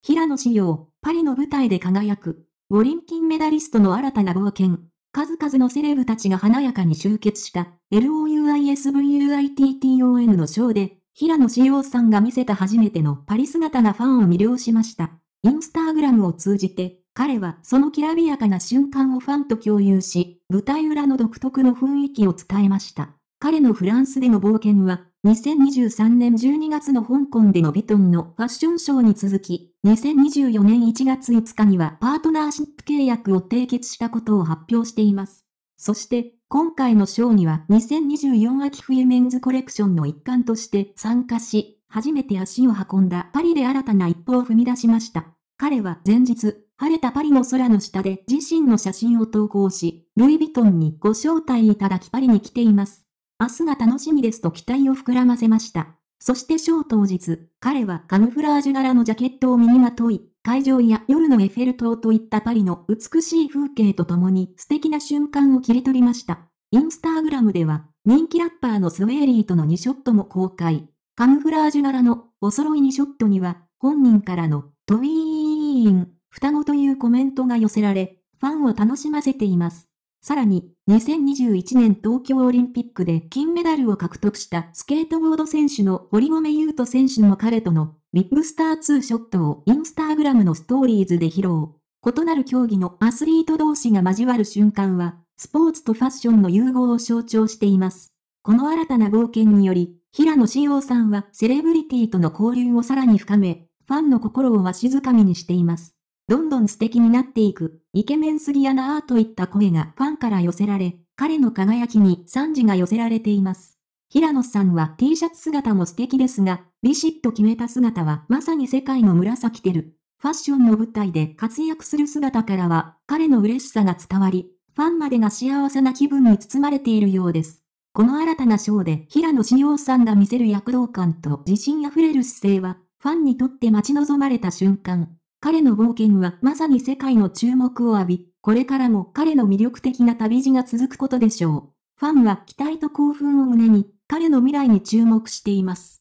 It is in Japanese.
平野紫耀、パリの舞台で輝く、五輪金メダリストの新たな冒険、数々のセレブたちが華やかに集結した、LOUISVUITTON のショーで、平野紫耀さんが見せた初めてのパリ姿がファンを魅了しました。インスタグラムを通じて、彼はそのきらびやかな瞬間をファンと共有し、舞台裏の独特の雰囲気を伝えました。彼のフランスでの冒険は、2023年12月の香港でのヴィトンのファッションショーに続き、2024年1月5日にはパートナーシップ契約を締結したことを発表しています。そして、今回のショーには2024秋冬メンズコレクションの一環として参加し、初めて足を運んだパリで新たな一歩を踏み出しました。彼は前日、晴れたパリの空の下で自身の写真を投稿し、ルイ・ヴィトンにご招待いただきパリに来ています。明日が楽しみですと期待を膨らませました。そしてショー当日、彼はカムフラージュ柄のジャケットを身にまとい、会場や夜のエッフェル塔といったパリの美しい風景とともに素敵な瞬間を切り取りました。インスタグラムでは、人気ラッパーのスウェーリーとの2ショットも公開。カムフラージュ柄のお揃い2ショットには、本人からのトイーン、双子というコメントが寄せられ、ファンを楽しませています。さらに、2021年東京オリンピックで金メダルを獲得したスケートボード選手の堀米優斗選手も彼とのビッグスター2ショットをインスタグラムのストーリーズで披露。異なる競技のアスリート同士が交わる瞬間は、スポーツとファッションの融合を象徴しています。この新たな冒険により、平野志耀さんはセレブリティとの交流をさらに深め、ファンの心をわしづかみにしています。どんどん素敵になっていく、イケメンすぎやなぁといった声がファンから寄せられ、彼の輝きに賛辞が寄せられています。平野さんは T シャツ姿も素敵ですが、ビシッと決めた姿はまさに世界の紫てる。ファッションの舞台で活躍する姿からは、彼の嬉しさが伝わり、ファンまでが幸せな気分に包まれているようです。この新たなショーで平野紫耀さんが見せる躍動感と自信あふれる姿勢は、ファンにとって待ち望まれた瞬間、彼の冒険はまさに世界の注目を浴び、これからも彼の魅力的な旅路が続くことでしょう。ファンは期待と興奮を胸に、彼の未来に注目しています。